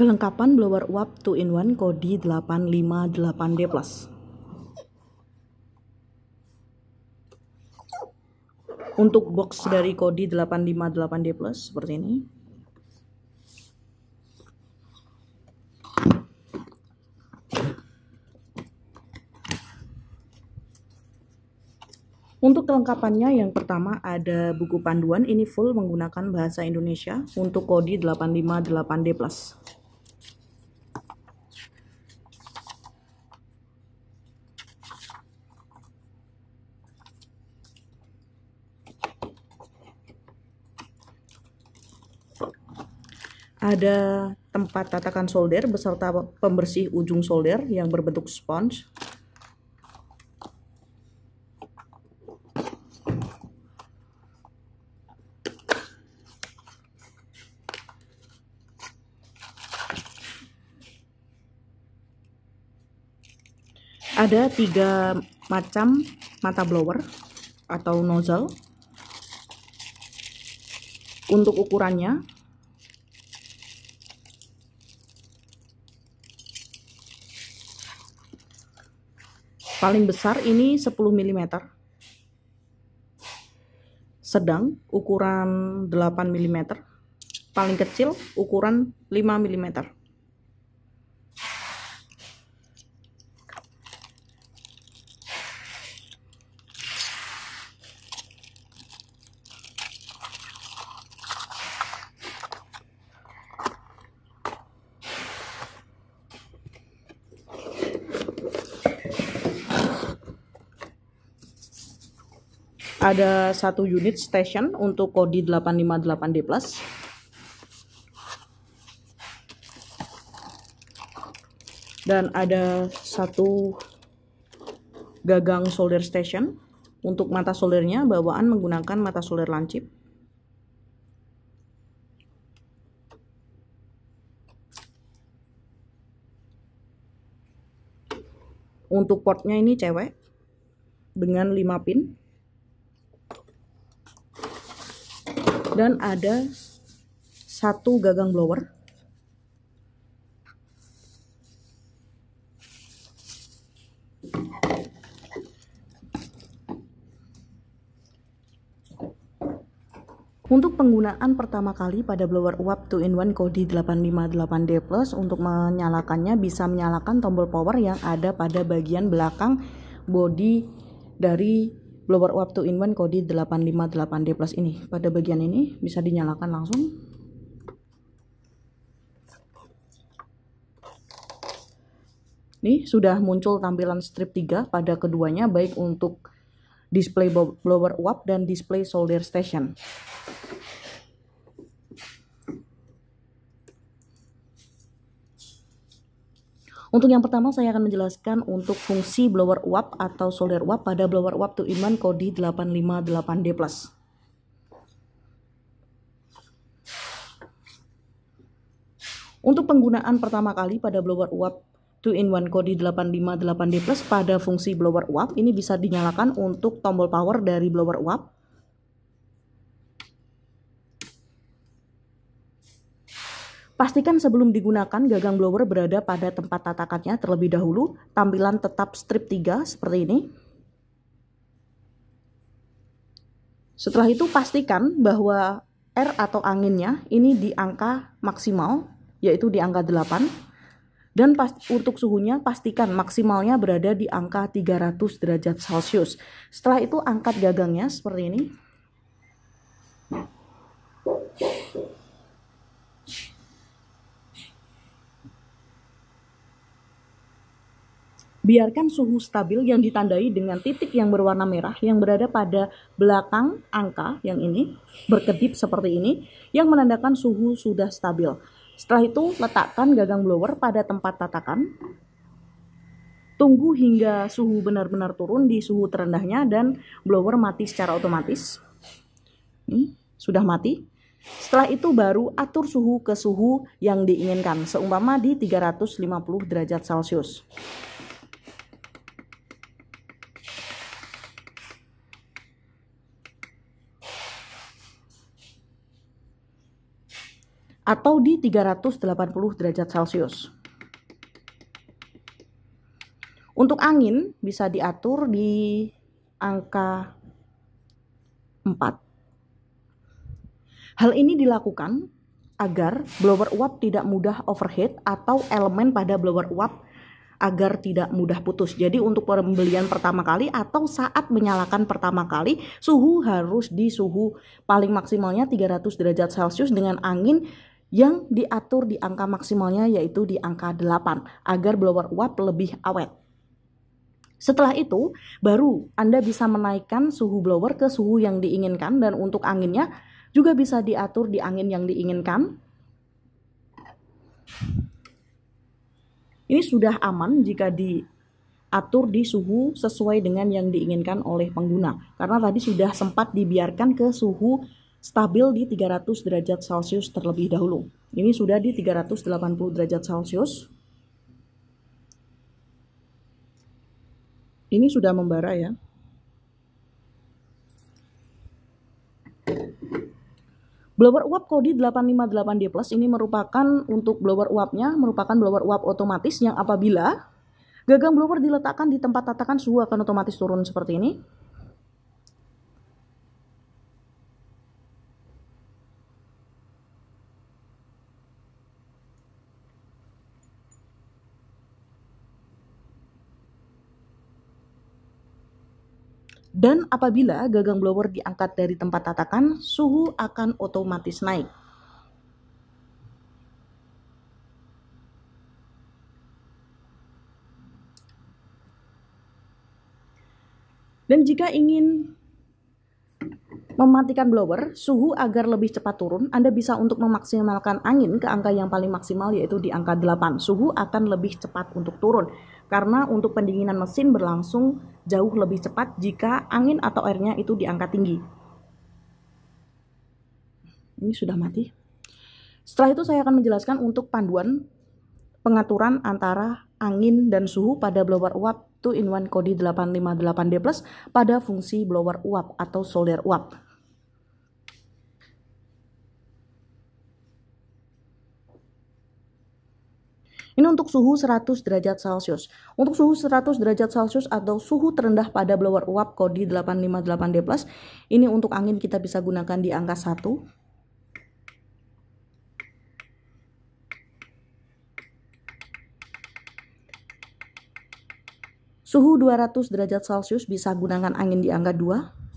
Kelengkapan blower uap 2 in 1 kodi 858D+. plus Untuk box dari kodi 858D+, plus seperti ini. Untuk kelengkapannya yang pertama ada buku panduan ini full menggunakan bahasa Indonesia untuk kodi 858D+. ada tempat tatakan solder beserta pembersih ujung solder yang berbentuk sponge. Ada tiga macam mata blower atau nozzle. Untuk ukurannya, Paling besar ini 10 mm. Sedang ukuran 8 mm. Paling kecil ukuran 5 mm. ada satu unit station untuk kodi 858D+. Dan ada satu gagang solder station untuk mata soldernya bawaan menggunakan mata solder lancip. Untuk portnya ini cewek dengan 5 pin. dan ada satu gagang blower Untuk penggunaan pertama kali pada blower uap 2-in-1 Kodi 858D Plus untuk menyalakannya bisa menyalakan tombol power yang ada pada bagian belakang body dari blower up to in kode kodi 858D plus ini pada bagian ini bisa dinyalakan langsung nih sudah muncul tampilan strip 3 pada keduanya baik untuk display blower up dan display solder station Untuk yang pertama saya akan menjelaskan untuk fungsi blower uap atau solder uap pada blower uap iman Kodi 858D+. Untuk penggunaan pertama kali pada blower uap 2-in-1 Kodi 858D Plus pada fungsi blower uap ini bisa dinyalakan untuk tombol power dari blower uap Pastikan sebelum digunakan gagang blower berada pada tempat tatakannya terlebih dahulu. Tampilan tetap strip 3 seperti ini. Setelah itu pastikan bahwa R atau anginnya ini di angka maksimal yaitu di angka 8 dan pas, untuk suhunya pastikan maksimalnya berada di angka 300 derajat Celcius. Setelah itu angkat gagangnya seperti ini. biarkan suhu stabil yang ditandai dengan titik yang berwarna merah yang berada pada belakang angka yang ini berkedip seperti ini yang menandakan suhu sudah stabil. Setelah itu letakkan gagang blower pada tempat tatakan. Tunggu hingga suhu benar-benar turun di suhu terendahnya dan blower mati secara otomatis. Ini sudah mati. Setelah itu baru atur suhu ke suhu yang diinginkan, seumpama di 350 derajat Celcius. atau di 380 derajat Celcius. Untuk angin bisa diatur di angka 4. Hal ini dilakukan agar blower uap tidak mudah overheat atau elemen pada blower uap agar tidak mudah putus. Jadi untuk pembelian pertama kali atau saat menyalakan pertama kali, suhu harus di suhu paling maksimalnya 300 derajat Celcius dengan angin yang diatur di angka maksimalnya yaitu di angka 8 agar blower uap lebih awet. Setelah itu, baru Anda bisa menaikkan suhu blower ke suhu yang diinginkan dan untuk anginnya juga bisa diatur di angin yang diinginkan. Ini sudah aman jika diatur di suhu sesuai dengan yang diinginkan oleh pengguna. Karena tadi sudah sempat dibiarkan ke suhu stabil di 300 derajat Celcius terlebih dahulu. Ini sudah di 380 derajat Celcius. Ini sudah membara ya. Blower uap kodi 858D+, ini merupakan untuk blower uapnya, merupakan blower uap otomatis yang apabila gagang blower diletakkan di tempat tatakan suhu akan otomatis turun seperti ini. Dan apabila gagang blower diangkat dari tempat tatakan, suhu akan otomatis naik. Dan jika ingin mematikan blower, suhu agar lebih cepat turun, Anda bisa untuk memaksimalkan angin ke angka yang paling maksimal yaitu di angka 8. Suhu akan lebih cepat untuk turun karena untuk pendinginan mesin berlangsung jauh lebih cepat jika angin atau airnya itu diangkat tinggi. Ini sudah mati. Setelah itu saya akan menjelaskan untuk panduan pengaturan antara angin dan suhu pada blower uap 2 in 1 Kodi 858D+ pada fungsi blower uap atau solder uap. Ini untuk suhu 100 derajat Celcius. Untuk suhu 100 derajat Celcius atau suhu terendah pada blower uap kodi 858D+, ini untuk angin kita bisa gunakan di angka 1. Suhu 200 derajat Celcius bisa gunakan angin di angka 2.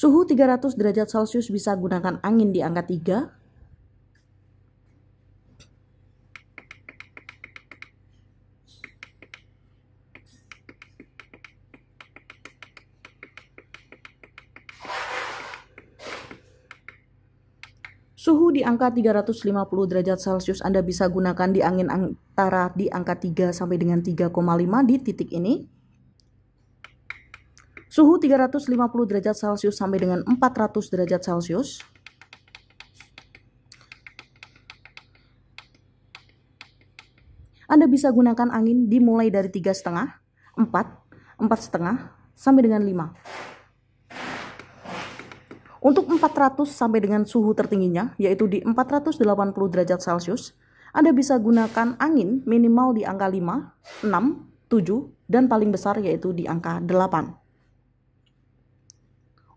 Suhu 300 derajat Celcius bisa gunakan angin di angka 3. Suhu di angka 350 derajat Celcius Anda bisa gunakan di angin antara di angka 3 sampai dengan 3,5 di titik ini. Suhu 350 derajat Celcius sampai dengan 400 derajat Celcius. Anda bisa gunakan angin dimulai dari tiga setengah, empat, empat setengah, sampai dengan 5. Untuk 400 sampai dengan suhu tertingginya, yaitu di 480 derajat Celcius, Anda bisa gunakan angin minimal di angka 5, 6, 7, dan paling besar yaitu di angka 8.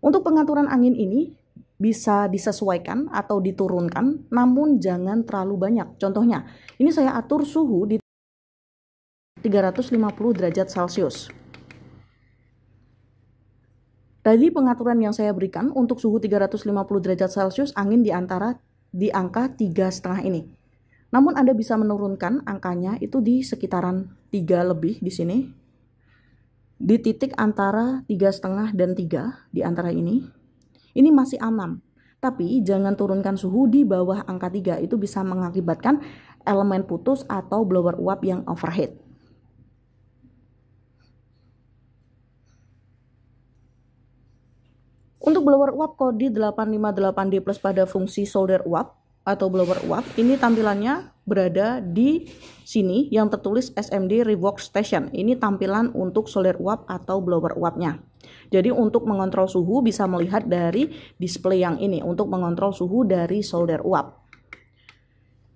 Untuk pengaturan angin ini bisa disesuaikan atau diturunkan, namun jangan terlalu banyak. Contohnya, ini saya atur suhu di 350 derajat Celcius. Dari pengaturan yang saya berikan untuk suhu 350 derajat Celcius, angin di antara di angka 3,5 ini. Namun Anda bisa menurunkan angkanya itu di sekitaran 3 lebih di sini, di titik antara tiga setengah dan tiga di antara ini ini masih aman tapi jangan turunkan suhu di bawah angka 3 itu bisa mengakibatkan elemen putus atau blower uap yang overheat Untuk blower uap kode 858D plus pada fungsi solder uap atau blower uap, ini tampilannya berada di sini yang tertulis SMD Rework Station. Ini tampilan untuk solder uap atau blower uapnya. Jadi untuk mengontrol suhu bisa melihat dari display yang ini untuk mengontrol suhu dari solder uap.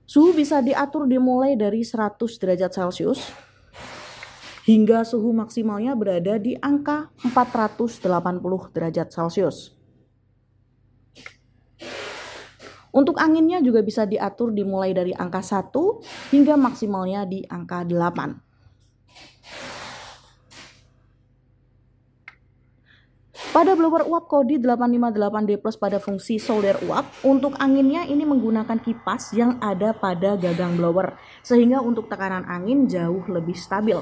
Suhu bisa diatur dimulai dari 100 derajat Celcius hingga suhu maksimalnya berada di angka 480 derajat Celcius. Untuk anginnya juga bisa diatur dimulai dari angka 1 hingga maksimalnya di angka 8. Pada blower uap Kodi 858D Plus pada fungsi solder uap, untuk anginnya ini menggunakan kipas yang ada pada gagang blower, sehingga untuk tekanan angin jauh lebih stabil.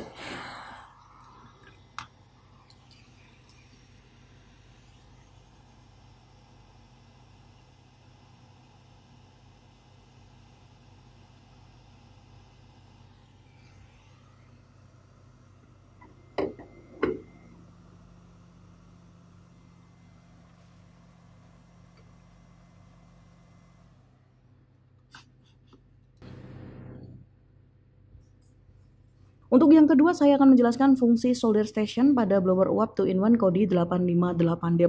Untuk yang kedua, saya akan menjelaskan fungsi solder station pada blower uap 2-in-1 Kodi 858D+.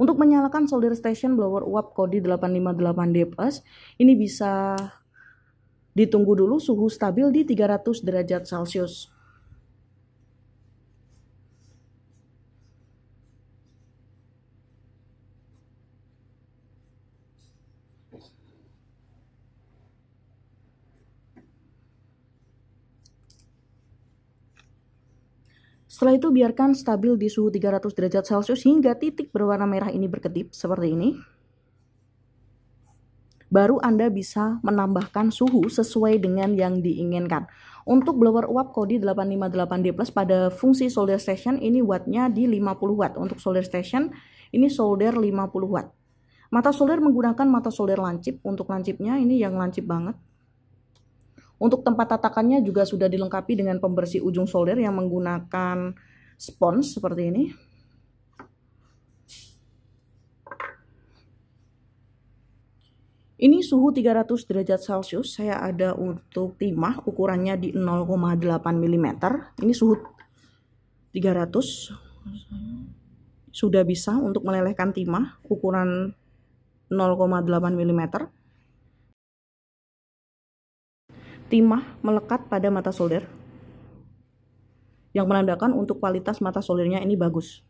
Untuk menyalakan solder station blower uap Kodi 858D+, ini bisa ditunggu dulu suhu stabil di 300 derajat Celcius. Setelah itu biarkan stabil di suhu 300 derajat Celcius hingga titik berwarna merah ini berkedip seperti ini. Baru Anda bisa menambahkan suhu sesuai dengan yang diinginkan. Untuk blower uap Kodi 858D Plus pada fungsi solder station ini wattnya di 50 watt. Untuk solder station ini solder 50 watt. Mata solder menggunakan mata solder lancip. Untuk lancipnya ini yang lancip banget. Untuk tempat tatakannya juga sudah dilengkapi dengan pembersih ujung solder yang menggunakan spons seperti ini. Ini suhu 300 derajat Celcius. Saya ada untuk timah ukurannya di 0,8 mm. Ini suhu 300 sudah bisa untuk melelehkan timah ukuran 0,8 mm. timah melekat pada mata solder yang menandakan untuk kualitas mata soldernya ini bagus.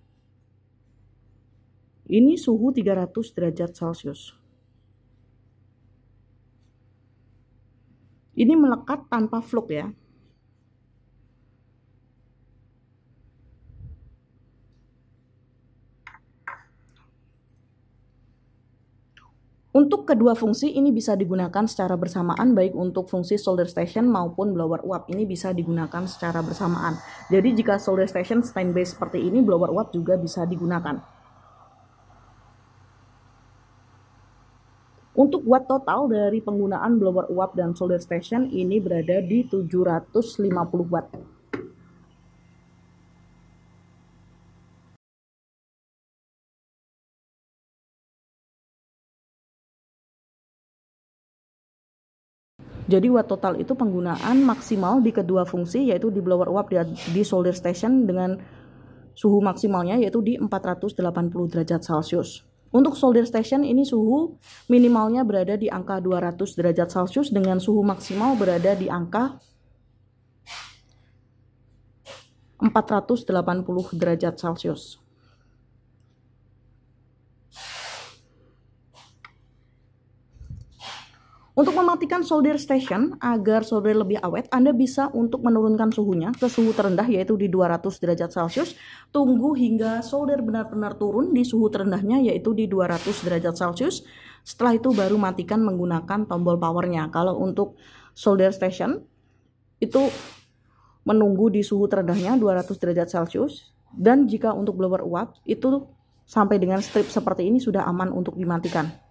Ini suhu 300 derajat Celcius. Ini melekat tanpa fluk ya, Untuk kedua fungsi ini bisa digunakan secara bersamaan baik untuk fungsi solder station maupun blower uap ini bisa digunakan secara bersamaan. Jadi jika solder station standby seperti ini blower uap juga bisa digunakan. Untuk watt total dari penggunaan blower uap dan solder station ini berada di 750 watt. Jadi watt total itu penggunaan maksimal di kedua fungsi yaitu di blower uap di, di solder station dengan suhu maksimalnya yaitu di 480 derajat Celcius. Untuk solder station ini suhu minimalnya berada di angka 200 derajat Celcius dengan suhu maksimal berada di angka 480 derajat Celcius. Untuk mematikan solder station agar solder lebih awet, Anda bisa untuk menurunkan suhunya ke suhu terendah yaitu di 200 derajat Celcius. Tunggu hingga solder benar-benar turun di suhu terendahnya yaitu di 200 derajat Celcius. Setelah itu baru matikan menggunakan tombol powernya. Kalau untuk solder station itu menunggu di suhu terendahnya 200 derajat Celcius. Dan jika untuk blower uap itu sampai dengan strip seperti ini sudah aman untuk dimatikan.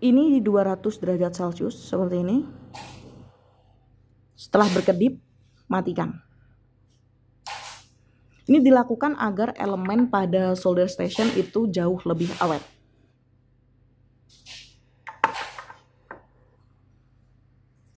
ini di 200 derajat celcius seperti ini setelah berkedip matikan ini dilakukan agar elemen pada solder station itu jauh lebih awet